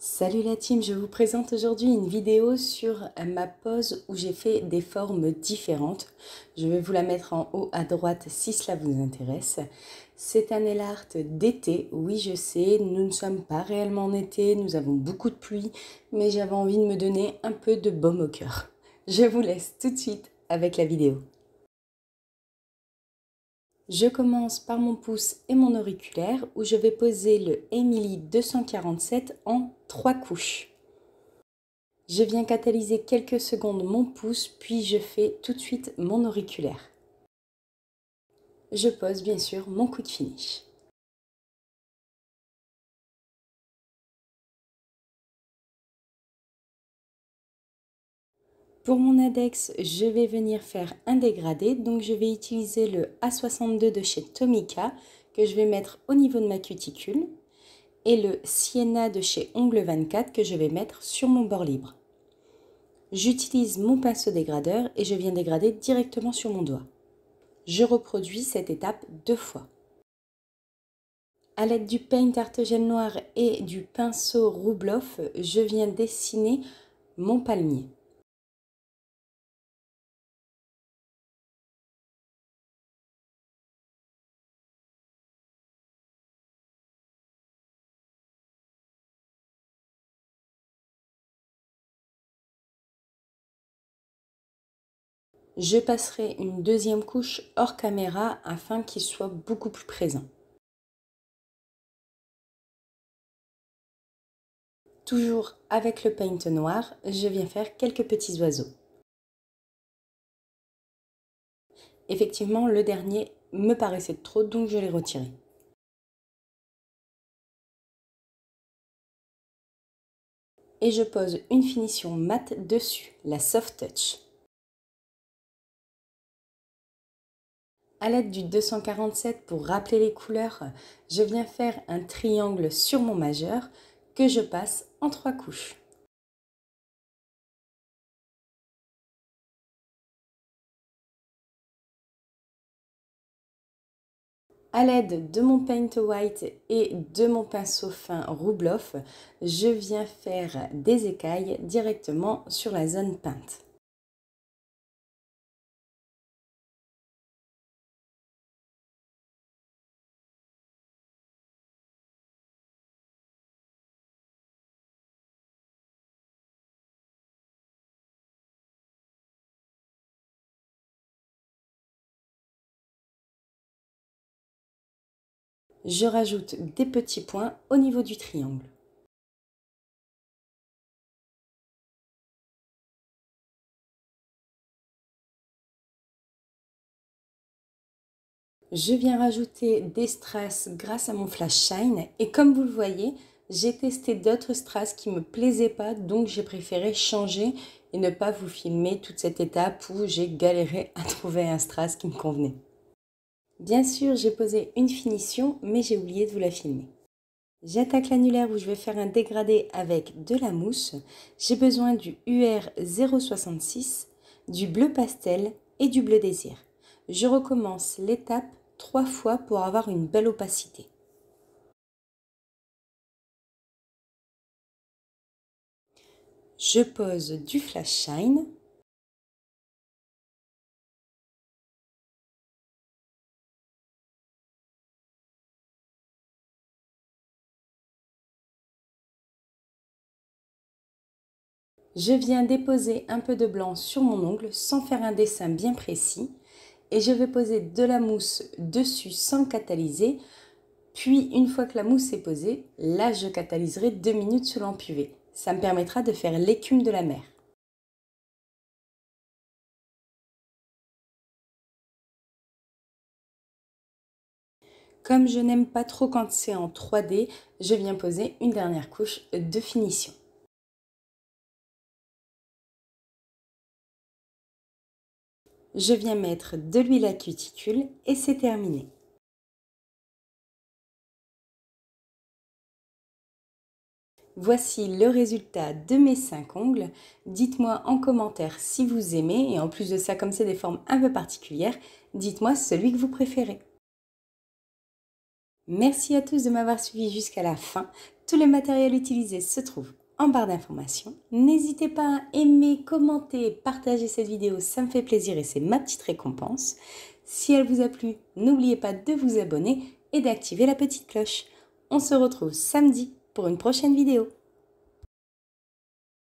Salut la team, je vous présente aujourd'hui une vidéo sur ma pose où j'ai fait des formes différentes. Je vais vous la mettre en haut à droite si cela vous intéresse. C'est un nail d'été, oui je sais, nous ne sommes pas réellement en été, nous avons beaucoup de pluie, mais j'avais envie de me donner un peu de baume au cœur. Je vous laisse tout de suite avec la vidéo. Je commence par mon pouce et mon auriculaire où je vais poser le Emily 247 en trois couches. Je viens catalyser quelques secondes mon pouce puis je fais tout de suite mon auriculaire. Je pose bien sûr mon coup de finish. Pour mon index, je vais venir faire un dégradé. Donc, je vais utiliser le A62 de chez Tomica que je vais mettre au niveau de ma cuticule et le Sienna de chez Ongle 24 que je vais mettre sur mon bord libre. J'utilise mon pinceau dégradeur et je viens dégrader directement sur mon doigt. Je reproduis cette étape deux fois. À l'aide du paint cartogène noir et du pinceau roubloff, je viens dessiner mon palmier. je passerai une deuxième couche hors caméra afin qu'il soit beaucoup plus présent. Toujours avec le paint noir, je viens faire quelques petits oiseaux. Effectivement, le dernier me paraissait trop, donc je l'ai retiré. Et je pose une finition mate dessus, la soft touch. À l'aide du 247 pour rappeler les couleurs, je viens faire un triangle sur mon majeur que je passe en trois couches. À l'aide de mon paint white et de mon pinceau fin Rublof, je viens faire des écailles directement sur la zone peinte. je rajoute des petits points au niveau du triangle. Je viens rajouter des strass grâce à mon flash shine et comme vous le voyez, j'ai testé d'autres strass qui ne me plaisaient pas donc j'ai préféré changer et ne pas vous filmer toute cette étape où j'ai galéré à trouver un strass qui me convenait. Bien sûr, j'ai posé une finition, mais j'ai oublié de vous la filmer. J'attaque l'annulaire où je vais faire un dégradé avec de la mousse. J'ai besoin du UR 066, du bleu pastel et du bleu désir. Je recommence l'étape trois fois pour avoir une belle opacité. Je pose du flash shine je viens déposer un peu de blanc sur mon ongle sans faire un dessin bien précis et je vais poser de la mousse dessus sans catalyser. Puis une fois que la mousse est posée, là je catalyserai 2 minutes sous l'empuvée. Ça me permettra de faire l'écume de la mer. Comme je n'aime pas trop quand c'est en 3D, je viens poser une dernière couche de finition. je viens mettre de l'huile à cuticule et c'est terminé. Voici le résultat de mes 5 ongles. Dites-moi en commentaire si vous aimez et en plus de ça comme c'est des formes un peu particulières, dites-moi celui que vous préférez. Merci à tous de m'avoir suivi jusqu'à la fin. Tout le matériel utilisé se trouve en barre d'informations. N'hésitez pas à aimer, commenter, partager cette vidéo, ça me fait plaisir et c'est ma petite récompense. Si elle vous a plu, n'oubliez pas de vous abonner et d'activer la petite cloche. On se retrouve samedi pour une prochaine vidéo.